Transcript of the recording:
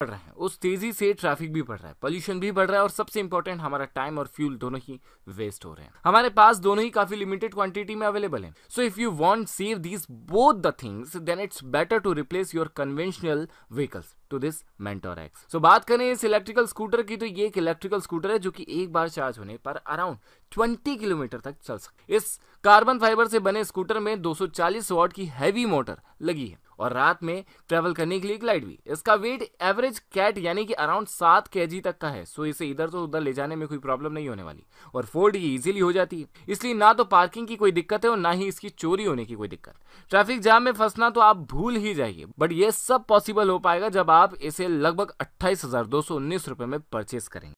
बढ़ रहा है उस तेज़ी से ट्रैफिक भी बढ़ रहा है पोल्यूशन भी बढ़ रहा है और सबसे इंपॉर्टेंट हमारा टाइम और फ्यूल दोनों ही वेस्ट हो रहे हैं हमारे पास दोनों ही काफ़ी लिमिटेड क्वांटिटी में अवेलेबल है so if you want save these both the things then it's better to replace your conventional vehicles to this Mentor X so बात करें इस इलेक्ट्रिकल स्कूटर की तो ये एक इलेक्ट्रिकल स्कूटर है जो कि एक बार चार्ज होने पर अराउंड 20 किलोमीटर तक चल सकते इस कार्बन फाइबर से बने स्कूटर में 240 सौ वॉट की हैवी मोटर लगी है और रात में ट्रेवल करने के लिए एक लाइट भी इसका वेट एवरेज कैट यानी कि अराउंड सात के तक का है सो इसे इधर तो उधर ले जाने में कोई प्रॉब्लम नहीं होने वाली और फोर्ड ये इजिली हो जाती है इसलिए ना तो पार्किंग की कोई दिक्कत है और ना ही इसकी चोरी होने की कोई दिक्कत ट्रैफिक जाम में फंसना तो आप भूल ही जाइए बट ये सब पॉसिबल हो पाएगा जब आप इसे लगभग अट्ठाईस हजार दो सौ उन्नीस रुपए में परचेस करेंगे